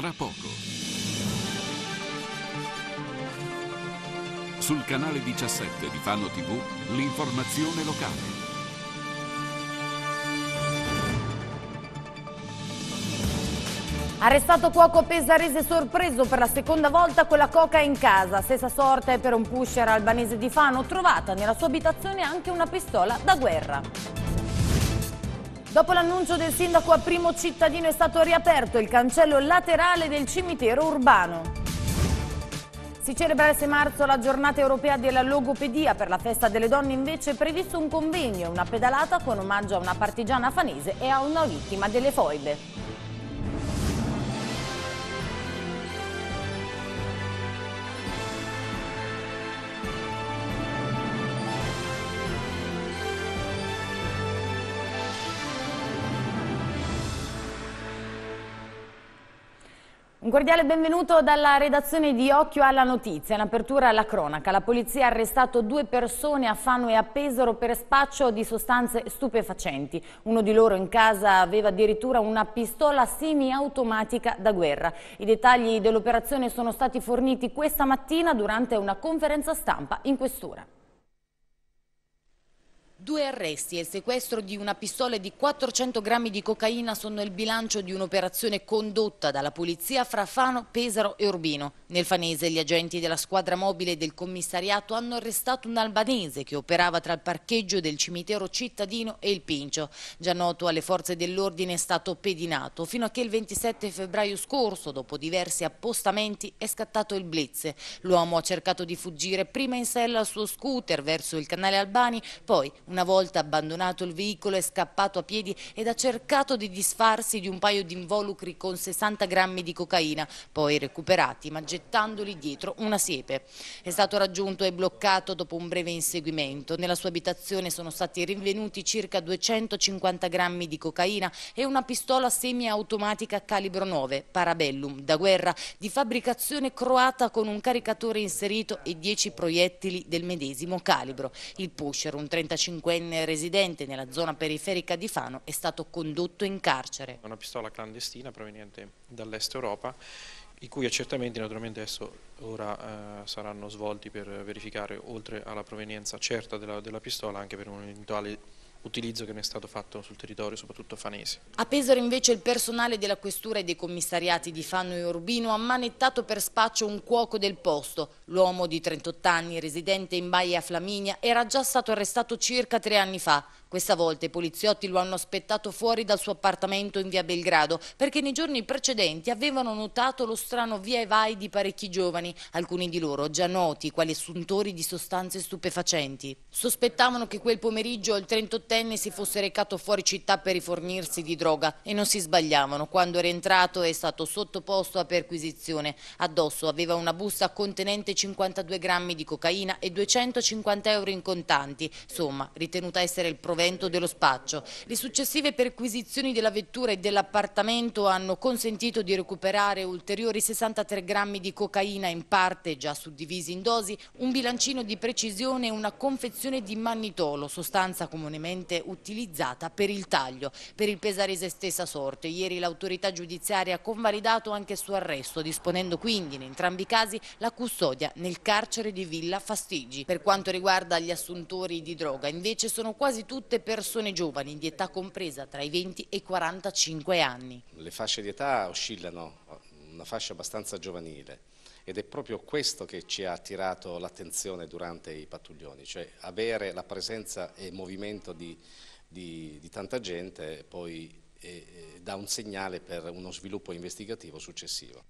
tra poco. Sul canale 17 di Fano TV, l'informazione locale. Arrestato cuoco pesarese sorpreso per la seconda volta con la coca in casa. Stessa sorte per un pusher albanese di Fano, trovata nella sua abitazione anche una pistola da guerra. Dopo l'annuncio del sindaco a Primo Cittadino è stato riaperto il cancello laterale del cimitero urbano. Si celebra il 6 marzo la giornata europea della logopedia. Per la festa delle donne invece è previsto un convegno, una pedalata con omaggio a una partigiana fanese e a una vittima delle foibe. Un cordiale benvenuto dalla redazione di Occhio alla Notizia. In apertura alla cronaca, la polizia ha arrestato due persone a Fano e a Pesaro per spaccio di sostanze stupefacenti. Uno di loro in casa aveva addirittura una pistola semiautomatica da guerra. I dettagli dell'operazione sono stati forniti questa mattina durante una conferenza stampa in questura. Due arresti e il sequestro di una pistola e di 400 grammi di cocaina sono il bilancio di un'operazione condotta dalla polizia fra Fano, Pesaro e Urbino. Nel Fanese gli agenti della squadra mobile del commissariato hanno arrestato un albanese che operava tra il parcheggio del cimitero cittadino e il Pincio. Già noto alle forze dell'ordine è stato pedinato fino a che il 27 febbraio scorso, dopo diversi appostamenti, è scattato il blitz. L'uomo ha cercato di fuggire prima in sella al suo scooter verso il canale Albani, poi un una volta abbandonato il veicolo è scappato a piedi ed ha cercato di disfarsi di un paio di involucri con 60 grammi di cocaina, poi recuperati ma gettandoli dietro una siepe. È stato raggiunto e bloccato dopo un breve inseguimento. Nella sua abitazione sono stati rinvenuti circa 250 grammi di cocaina e una pistola semiautomatica calibro 9, Parabellum, da guerra, di fabbricazione croata con un caricatore inserito e 10 proiettili del medesimo calibro. Il pusher, un 35 Gwen residente nella zona periferica di Fano è stato condotto in carcere. Una pistola clandestina proveniente dall'est Europa i cui accertamenti naturalmente adesso ora eh, saranno svolti per verificare oltre alla provenienza certa della, della pistola anche per un'eventuale utilizzo che mi è stato fatto sul territorio, soprattutto fanese. A Pesaro invece il personale della questura e dei commissariati di Fanno e Urbino ha manettato per spaccio un cuoco del posto. L'uomo di 38 anni, residente in Baia Flaminia, era già stato arrestato circa tre anni fa questa volta i poliziotti lo hanno aspettato fuori dal suo appartamento in via Belgrado perché nei giorni precedenti avevano notato lo strano via e vai di parecchi giovani, alcuni di loro già noti quali assuntori di sostanze stupefacenti. Sospettavano che quel pomeriggio il 38enne si fosse recato fuori città per rifornirsi di droga e non si sbagliavano. Quando era entrato è stato sottoposto a perquisizione. Addosso aveva una busta contenente 52 grammi di cocaina e 250 euro in contanti, somma ritenuta essere il provvedimento sprovento dello spaccio. Le successive perquisizioni della vettura e dell'appartamento hanno consentito di recuperare ulteriori 63 grammi di cocaina in parte già suddivisi in dosi, un bilancino di precisione e una confezione di mannitolo, sostanza comunemente utilizzata per il taglio. Per il Pesarese stessa sorte, ieri l'autorità giudiziaria ha convalidato anche il suo arresto, disponendo quindi in entrambi i casi la custodia nel carcere di Villa Fastigi. Per quanto riguarda gli assuntori di droga, invece sono quasi tutti tutte persone giovani di età compresa tra i 20 e i 45 anni. Le fasce di età oscillano, una fascia abbastanza giovanile ed è proprio questo che ci ha attirato l'attenzione durante i pattuglioni, cioè avere la presenza e movimento di, di, di tanta gente poi eh, eh, dà un segnale per uno sviluppo investigativo successivo.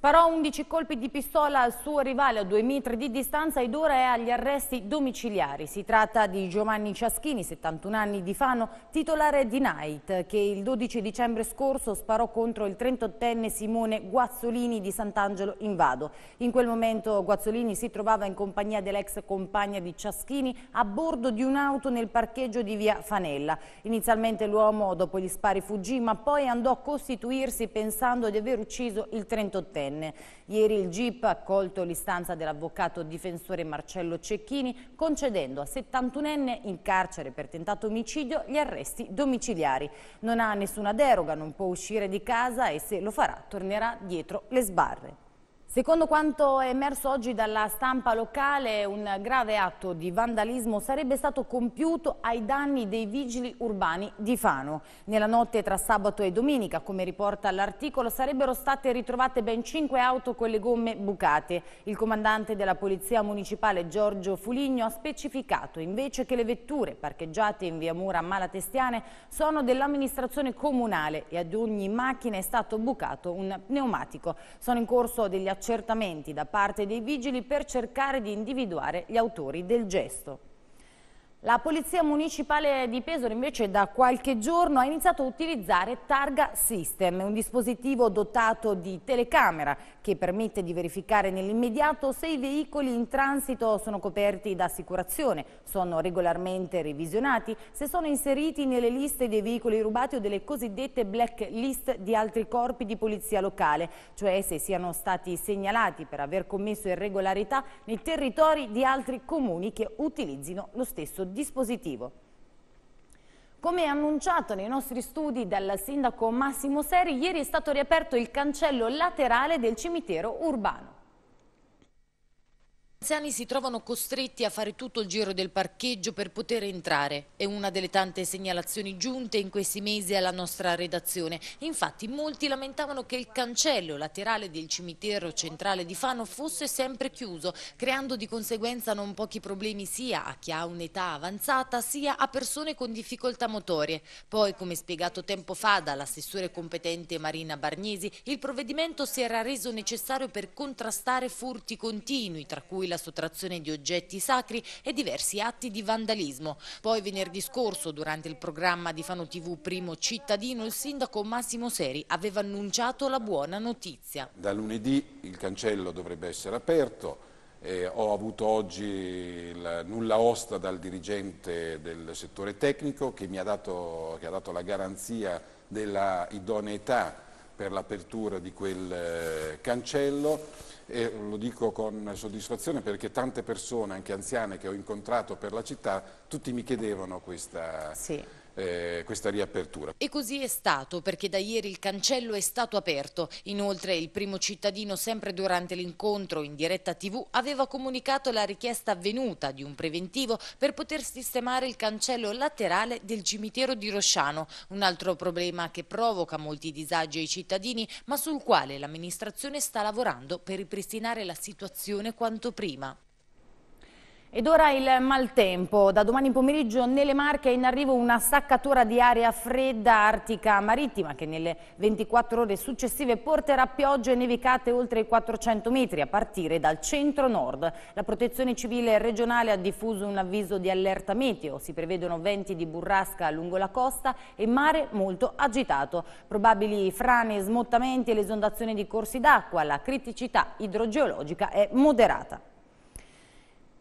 Sparò 11 colpi di pistola al suo rivale a due metri di distanza ed ora è agli arresti domiciliari. Si tratta di Giovanni Ciaschini, 71 anni di Fano, titolare di Night, che il 12 dicembre scorso sparò contro il 38enne Simone Guazzolini di Sant'Angelo in Vado. In quel momento Guazzolini si trovava in compagnia dell'ex compagna di Ciaschini a bordo di un'auto nel parcheggio di via Fanella. Inizialmente l'uomo dopo gli spari fuggì, ma poi andò a costituirsi pensando di aver ucciso il 38enne diciottenne. Ieri il GIP ha accolto l'istanza dell'avvocato difensore Marcello Cecchini concedendo a 71enne in carcere per tentato omicidio gli arresti domiciliari. Non ha nessuna deroga, non può uscire di casa e se lo farà tornerà dietro le sbarre. Secondo quanto è emerso oggi dalla stampa locale, un grave atto di vandalismo sarebbe stato compiuto ai danni dei vigili urbani di Fano. Nella notte tra sabato e domenica, come riporta l'articolo, sarebbero state ritrovate ben cinque auto con le gomme bucate. Il comandante della Polizia Municipale Giorgio Fuligno ha specificato invece che le vetture parcheggiate in via Mura a Malatestiane sono dell'amministrazione comunale e ad ogni macchina è stato bucato un pneumatico. Sono in corso degli accessi accertamenti da parte dei vigili per cercare di individuare gli autori del gesto. La Polizia Municipale di Pesaro invece da qualche giorno ha iniziato a utilizzare Targa System, un dispositivo dotato di telecamera che permette di verificare nell'immediato se i veicoli in transito sono coperti da assicurazione, sono regolarmente revisionati, se sono inseriti nelle liste dei veicoli rubati o delle cosiddette blacklist di altri corpi di polizia locale, cioè se siano stati segnalati per aver commesso irregolarità nei territori di altri comuni che utilizzino lo stesso dispositivo dispositivo. Come annunciato nei nostri studi dal sindaco Massimo Seri, ieri è stato riaperto il cancello laterale del cimitero urbano anziani si trovano costretti a fare tutto il giro del parcheggio per poter entrare. È una delle tante segnalazioni giunte in questi mesi alla nostra redazione. Infatti molti lamentavano che il cancello laterale del cimitero centrale di Fano fosse sempre chiuso, creando di conseguenza non pochi problemi sia a chi ha un'età avanzata sia a persone con difficoltà motorie. Poi, come spiegato tempo fa dall'assessore competente Marina Bargnesi, il provvedimento si era reso necessario per contrastare furti continui, tra cui la sottrazione di oggetti sacri e diversi atti di vandalismo. Poi venerdì scorso, durante il programma di Fano TV Primo Cittadino, il sindaco Massimo Seri aveva annunciato la buona notizia. Da lunedì il cancello dovrebbe essere aperto, eh, ho avuto oggi la nulla osta dal dirigente del settore tecnico che mi ha dato, ha dato la garanzia della idoneità per l'apertura di quel eh, cancello e mm, lo dico con soddisfazione perché tante persone, anche anziane che ho incontrato per la città, tutti mi chiedevano questa... Sì eh, questa riapertura. E così è stato perché da ieri il cancello è stato aperto. Inoltre il primo cittadino sempre durante l'incontro in diretta tv aveva comunicato la richiesta avvenuta di un preventivo per poter sistemare il cancello laterale del cimitero di Rosciano, un altro problema che provoca molti disagi ai cittadini ma sul quale l'amministrazione sta lavorando per ripristinare la situazione quanto prima. Ed ora il maltempo. Da domani pomeriggio nelle Marche è in arrivo una saccatura di aria fredda artica marittima che nelle 24 ore successive porterà piogge e nevicate oltre i 400 metri a partire dal centro-nord. La protezione civile regionale ha diffuso un avviso di allerta meteo. Si prevedono venti di burrasca lungo la costa e mare molto agitato. Probabili frane, smottamenti e l'esondazione di corsi d'acqua. La criticità idrogeologica è moderata.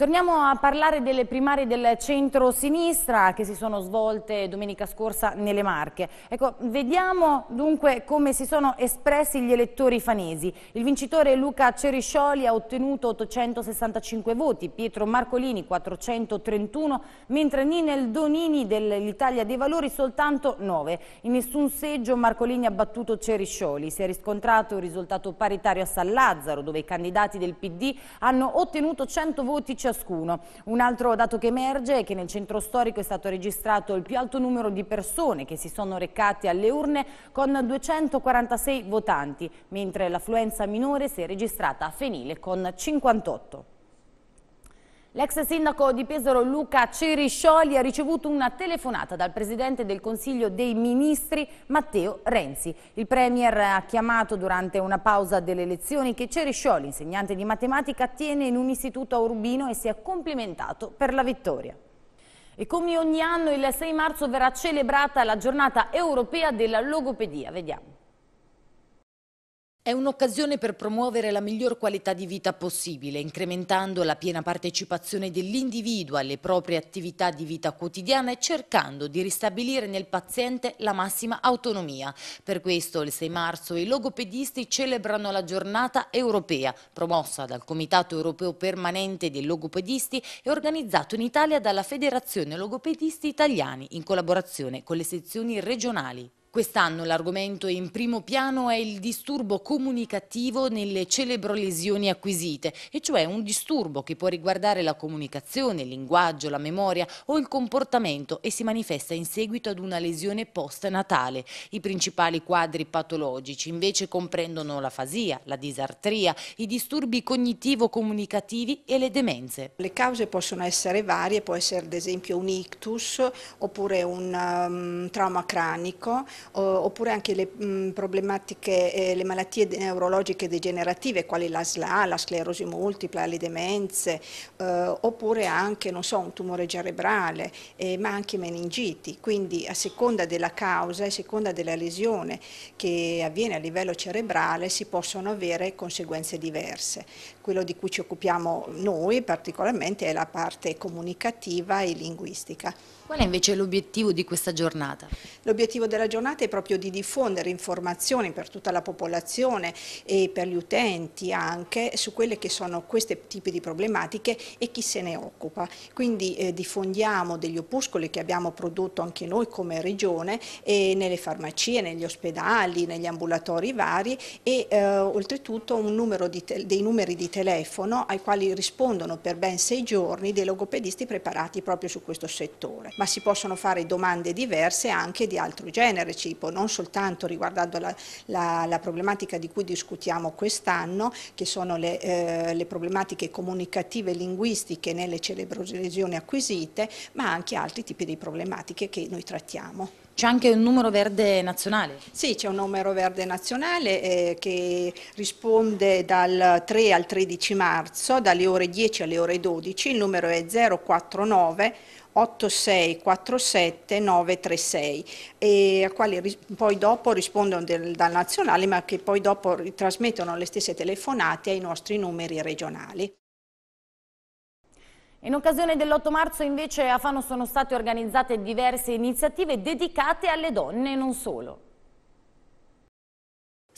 Torniamo a parlare delle primarie del centro-sinistra che si sono svolte domenica scorsa nelle Marche. Ecco, vediamo dunque come si sono espressi gli elettori fanesi. Il vincitore Luca Ceriscioli ha ottenuto 865 voti, Pietro Marcolini 431, mentre Ninel Donini dell'Italia dei Valori soltanto 9. In nessun seggio Marcolini ha battuto Ceriscioli. Si è riscontrato il risultato paritario a San Lazzaro, dove i candidati del PD hanno ottenuto 100 voti ciascuno ciascuno. Un altro dato che emerge è che nel centro storico è stato registrato il più alto numero di persone che si sono recate alle urne con 246 votanti, mentre l'affluenza minore si è registrata a Fenile con 58. L'ex sindaco di Pesaro Luca Ceriscioli ha ricevuto una telefonata dal presidente del Consiglio dei Ministri Matteo Renzi. Il premier ha chiamato durante una pausa delle elezioni che Ceriscioli, insegnante di matematica, tiene in un istituto a Urbino e si è complimentato per la vittoria. E come ogni anno il 6 marzo verrà celebrata la giornata europea della logopedia. Vediamo. È un'occasione per promuovere la miglior qualità di vita possibile, incrementando la piena partecipazione dell'individuo alle proprie attività di vita quotidiana e cercando di ristabilire nel paziente la massima autonomia. Per questo il 6 marzo i logopedisti celebrano la giornata europea, promossa dal Comitato Europeo Permanente dei Logopedisti e organizzato in Italia dalla Federazione Logopedisti Italiani in collaborazione con le sezioni regionali. Quest'anno l'argomento in primo piano è il disturbo comunicativo nelle celebrolesioni acquisite, e cioè un disturbo che può riguardare la comunicazione, il linguaggio, la memoria o il comportamento e si manifesta in seguito ad una lesione post-natale. I principali quadri patologici invece comprendono la fasia, la disartria, i disturbi cognitivo-comunicativi e le demenze. Le cause possono essere varie, può essere ad esempio un ictus oppure un um, trauma cranico, oppure anche le mm, problematiche, eh, le malattie neurologiche degenerative quali la SLA, la sclerosi multipla, le demenze, eh, oppure anche so, un tumore cerebrale, eh, ma anche meningiti. Quindi a seconda della causa, a seconda della lesione che avviene a livello cerebrale si possono avere conseguenze diverse quello di cui ci occupiamo noi particolarmente è la parte comunicativa e linguistica. Qual è invece l'obiettivo di questa giornata? L'obiettivo della giornata è proprio di diffondere informazioni per tutta la popolazione e per gli utenti anche su quelle che sono questi tipi di problematiche e chi se ne occupa. Quindi eh, diffondiamo degli opuscoli che abbiamo prodotto anche noi come regione e eh, nelle farmacie, negli ospedali, negli ambulatori vari e eh, oltretutto numero dei numeri di telefono telefono ai quali rispondono per ben sei giorni dei logopedisti preparati proprio su questo settore, ma si possono fare domande diverse anche di altro genere, tipo non soltanto riguardando la, la, la problematica di cui discutiamo quest'anno, che sono le, eh, le problematiche comunicative e linguistiche nelle cerebrolesioni acquisite, ma anche altri tipi di problematiche che noi trattiamo. C'è anche un numero verde nazionale? Sì, c'è un numero verde nazionale eh, che risponde dal 3 al 13 marzo, dalle ore 10 alle ore 12, il numero è 049 8647 936 e a quali poi dopo rispondono del, dal nazionale ma che poi dopo trasmettono le stesse telefonate ai nostri numeri regionali. In occasione dell'8 marzo invece a Fano sono state organizzate diverse iniziative dedicate alle donne e non solo.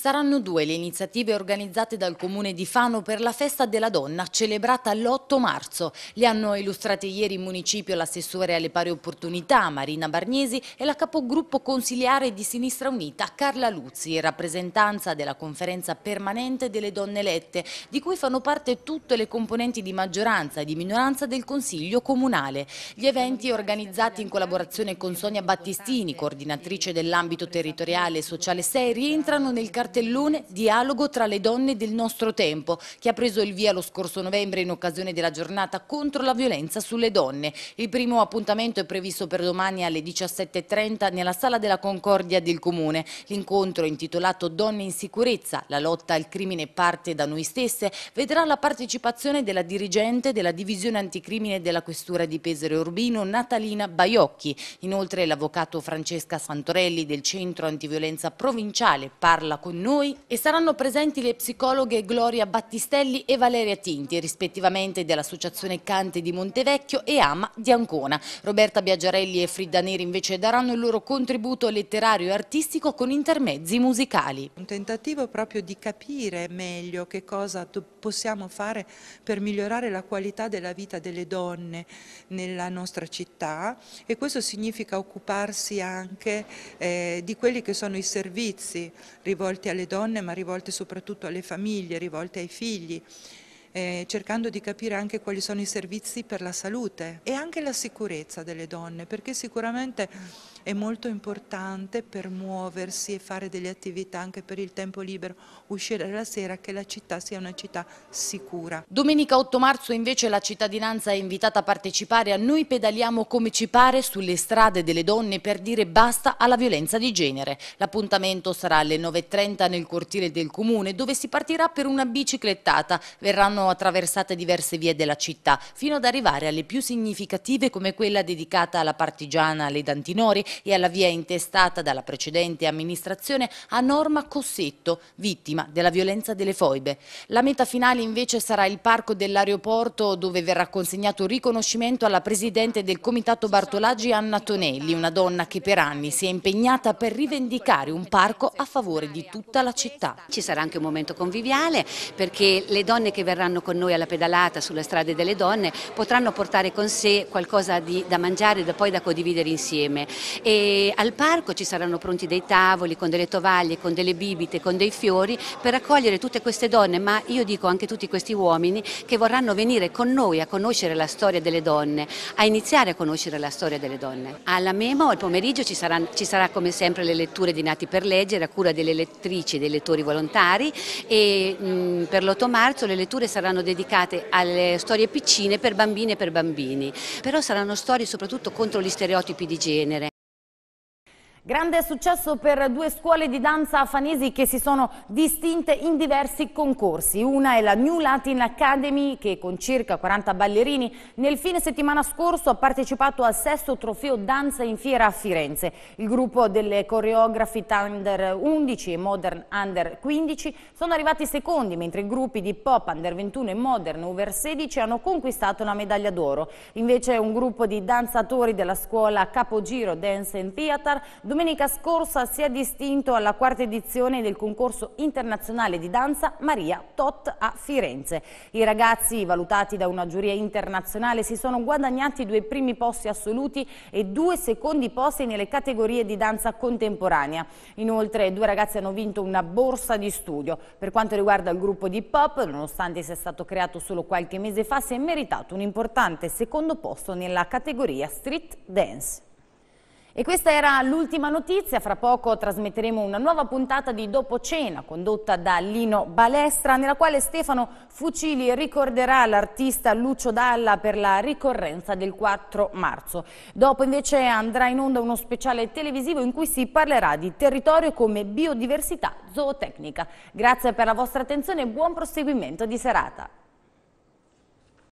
Saranno due le iniziative organizzate dal Comune di Fano per la Festa della Donna, celebrata l'8 marzo. Le hanno illustrate ieri in municipio l'assessore alle pari opportunità Marina Bargnesi e la capogruppo consiliare di Sinistra Unita Carla Luzzi, in rappresentanza della conferenza permanente delle donne elette, di cui fanno parte tutte le componenti di maggioranza e di minoranza del Consiglio Comunale. Gli eventi organizzati in collaborazione con Sonia Battistini, coordinatrice dell'ambito territoriale e sociale 6, rientrano nel cartellino cartellone Dialogo tra le donne del nostro tempo, che ha preso il via lo scorso novembre in occasione della giornata contro la violenza sulle donne. Il primo appuntamento è previsto per domani alle 17.30 nella Sala della Concordia del Comune. L'incontro intitolato Donne in sicurezza, la lotta al crimine parte da noi stesse, vedrà la partecipazione della dirigente della divisione anticrimine della Questura di Pesaro Urbino, Natalina Baiocchi. Inoltre l'avvocato Francesca Santorelli del Centro Antiviolenza Provinciale parla con noi e saranno presenti le psicologhe Gloria Battistelli e Valeria Tinti, rispettivamente dell'Associazione Cante di Montevecchio e Ama di Ancona. Roberta Biaggiarelli e Frida Neri invece daranno il loro contributo letterario e artistico con intermezzi musicali. Un tentativo proprio di capire meglio che cosa possiamo fare per migliorare la qualità della vita delle donne nella nostra città e questo significa occuparsi anche eh, di quelli che sono i servizi rivolti alle donne ma rivolte soprattutto alle famiglie, rivolte ai figli. Eh, cercando di capire anche quali sono i servizi per la salute e anche la sicurezza delle donne, perché sicuramente è molto importante per muoversi e fare delle attività anche per il tempo libero, uscire la sera, che la città sia una città sicura. Domenica 8 marzo invece la cittadinanza è invitata a partecipare a Noi pedaliamo come ci pare sulle strade delle donne per dire basta alla violenza di genere. L'appuntamento sarà alle 9.30 nel cortile del comune dove si partirà per una biciclettata. Verranno attraversate diverse vie della città fino ad arrivare alle più significative come quella dedicata alla partigiana Dantinori e alla via intestata dalla precedente amministrazione a Norma Cossetto, vittima della violenza delle foibe. La meta finale invece sarà il parco dell'aeroporto dove verrà consegnato riconoscimento alla presidente del comitato Bartolaggi Anna Tonelli, una donna che per anni si è impegnata per rivendicare un parco a favore di tutta la città. Ci sarà anche un momento conviviale perché le donne che verranno con noi alla pedalata sulle strade delle donne potranno portare con sé qualcosa di, da mangiare e poi da condividere insieme e al parco ci saranno pronti dei tavoli con delle tovaglie, con delle bibite, con dei fiori per accogliere tutte queste donne, ma io dico anche tutti questi uomini che vorranno venire con noi a conoscere la storia delle donne, a iniziare a conoscere la storia delle donne. Alla Memo al pomeriggio ci, saranno, ci sarà come sempre le letture di Nati per Leggere a cura delle lettrici e dei lettori volontari e mh, per l'8 marzo le letture saranno dedicate alle storie piccine per bambine e per bambini, però saranno storie soprattutto contro gli stereotipi di genere, Grande successo per due scuole di danza afanesi che si sono distinte in diversi concorsi. Una è la New Latin Academy che con circa 40 ballerini nel fine settimana scorso ha partecipato al sesto trofeo Danza in Fiera a Firenze. Il gruppo delle coreografi Thunder 11 e Modern Under 15 sono arrivati secondi, mentre i gruppi di Pop Under 21 e Modern Over 16 hanno conquistato una medaglia d'oro. Invece un gruppo di danzatori della scuola Capogiro Dance and Theater Domenica scorsa si è distinto alla quarta edizione del concorso internazionale di danza Maria Tot a Firenze. I ragazzi, valutati da una giuria internazionale, si sono guadagnati due primi posti assoluti e due secondi posti nelle categorie di danza contemporanea. Inoltre due ragazzi hanno vinto una borsa di studio. Per quanto riguarda il gruppo di pop, nonostante sia stato creato solo qualche mese fa, si è meritato un importante secondo posto nella categoria street dance. E questa era l'ultima notizia, fra poco trasmetteremo una nuova puntata di Dopo Cena condotta da Lino Balestra nella quale Stefano Fucili ricorderà l'artista Lucio Dalla per la ricorrenza del 4 marzo. Dopo invece andrà in onda uno speciale televisivo in cui si parlerà di territorio come biodiversità zootecnica. Grazie per la vostra attenzione e buon proseguimento di serata.